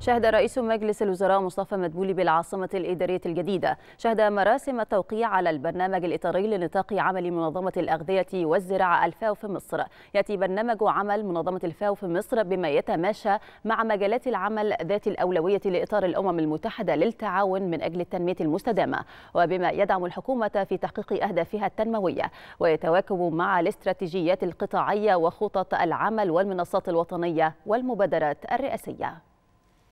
شهد رئيس مجلس الوزراء مصطفى مدبولي بالعاصمة الإدارية الجديدة شهد مراسم التوقيع على البرنامج الإطاري لنطاق عمل منظمة الأغذية والزراعة الفاو في مصر يأتي برنامج عمل منظمة الفاو في مصر بما يتماشى مع مجالات العمل ذات الأولوية لإطار الأمم المتحدة للتعاون من أجل التنمية المستدامة وبما يدعم الحكومة في تحقيق أهدافها التنموية ويتواكب مع الاستراتيجيات القطاعية وخطط العمل والمنصات الوطنية والمبادرات الرئاسية